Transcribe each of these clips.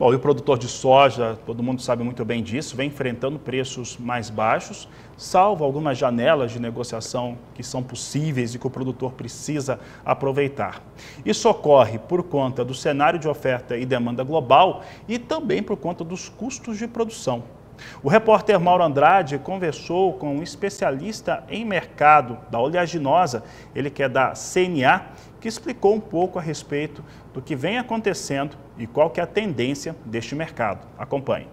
Bom, e o produtor de soja, todo mundo sabe muito bem disso, vem enfrentando preços mais baixos, salvo algumas janelas de negociação que são possíveis e que o produtor precisa aproveitar. Isso ocorre por conta do cenário de oferta e demanda global e também por conta dos custos de produção. O repórter Mauro Andrade conversou com um especialista em mercado da oleaginosa, ele que é da CNA, que explicou um pouco a respeito do que vem acontecendo e qual que é a tendência deste mercado. Acompanhe.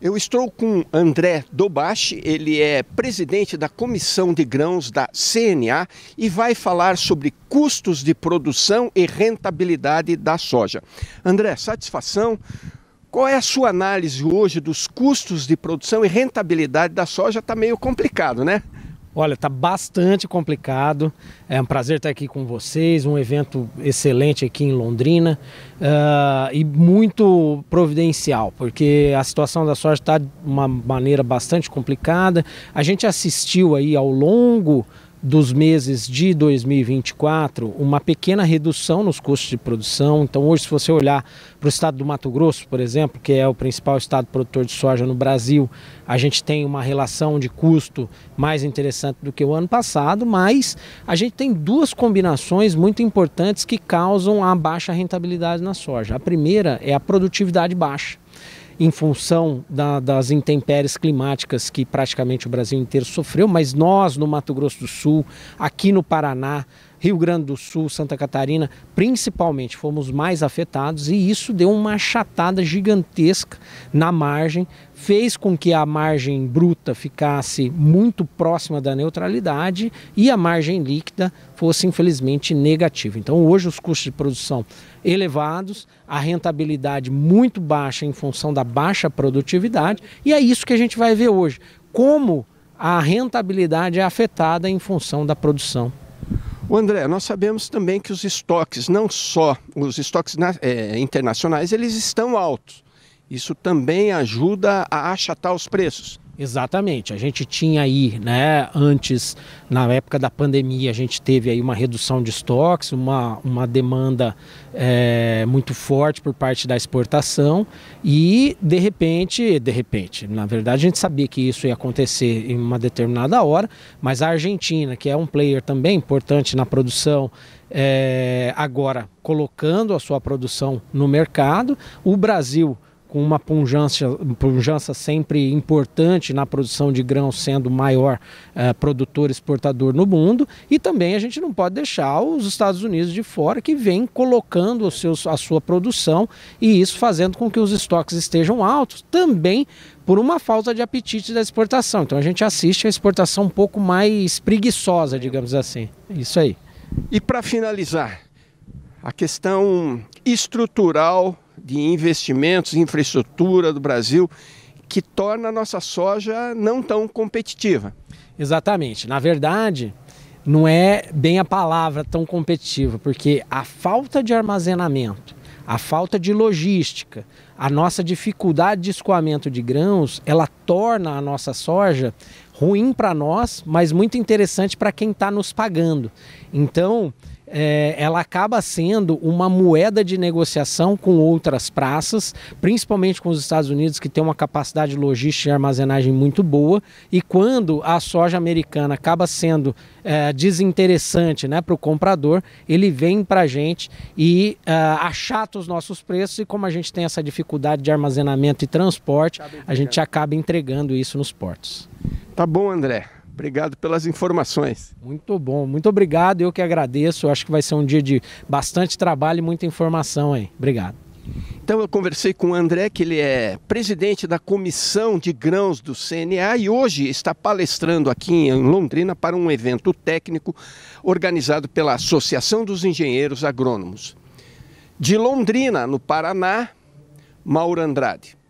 Eu estou com André Dobache, ele é presidente da Comissão de Grãos da CNA e vai falar sobre custos de produção e rentabilidade da soja. André, satisfação. Qual é a sua análise hoje dos custos de produção e rentabilidade da soja? Está meio complicado, né? Olha, está bastante complicado. É um prazer estar aqui com vocês. Um evento excelente aqui em Londrina uh, e muito providencial, porque a situação da soja está de uma maneira bastante complicada. A gente assistiu aí ao longo dos meses de 2024 uma pequena redução nos custos de produção. Então, hoje, se você olhar para o estado do Mato Grosso, por exemplo, que é o principal estado produtor de soja no Brasil, a gente tem uma relação de custo mais interessante do que o ano passado, mas a gente tem duas combinações muito importantes que causam a baixa rentabilidade na soja. A primeira é a produtividade baixa em função da, das intempéries climáticas que praticamente o Brasil inteiro sofreu, mas nós no Mato Grosso do Sul, aqui no Paraná, Rio Grande do Sul, Santa Catarina, principalmente, fomos mais afetados e isso deu uma achatada gigantesca na margem, fez com que a margem bruta ficasse muito próxima da neutralidade e a margem líquida fosse infelizmente negativa. Então, hoje os custos de produção elevados, a rentabilidade muito baixa em função da baixa produtividade, e é isso que a gente vai ver hoje. Como a rentabilidade é afetada em função da produção o André, nós sabemos também que os estoques, não só os estoques é, internacionais, eles estão altos. Isso também ajuda a achatar os preços. Exatamente. A gente tinha aí, né, antes, na época da pandemia, a gente teve aí uma redução de estoques, uma, uma demanda é, muito forte por parte da exportação e, de repente, de repente, na verdade a gente sabia que isso ia acontecer em uma determinada hora, mas a Argentina, que é um player também importante na produção, é, agora colocando a sua produção no mercado, o Brasil com uma punjança, punjança sempre importante na produção de grão, sendo o maior uh, produtor exportador no mundo. E também a gente não pode deixar os Estados Unidos de fora, que vem colocando os seus, a sua produção e isso fazendo com que os estoques estejam altos, também por uma falta de apetite da exportação. Então a gente assiste a exportação um pouco mais preguiçosa, digamos assim. Isso aí. E para finalizar, a questão estrutural de investimentos em infraestrutura do Brasil que torna a nossa soja não tão competitiva. Exatamente. Na verdade, não é bem a palavra tão competitiva, porque a falta de armazenamento, a falta de logística, a nossa dificuldade de escoamento de grãos, ela torna a nossa soja ruim para nós, mas muito interessante para quem está nos pagando. Então, é, ela acaba sendo uma moeda de negociação com outras praças, principalmente com os Estados Unidos, que tem uma capacidade logística e armazenagem muito boa. E quando a soja americana acaba sendo é, desinteressante né, para o comprador, ele vem para a gente e é, achata os nossos preços. E como a gente tem essa dificuldade de armazenamento e transporte, a gente acaba entregando isso nos portos. Tá bom, André. Obrigado pelas informações. Muito bom, muito obrigado. Eu que agradeço. acho que vai ser um dia de bastante trabalho e muita informação aí. Obrigado. Então eu conversei com o André, que ele é presidente da comissão de grãos do CNA e hoje está palestrando aqui em Londrina para um evento técnico organizado pela Associação dos Engenheiros Agrônomos. De Londrina, no Paraná, Mauro Andrade.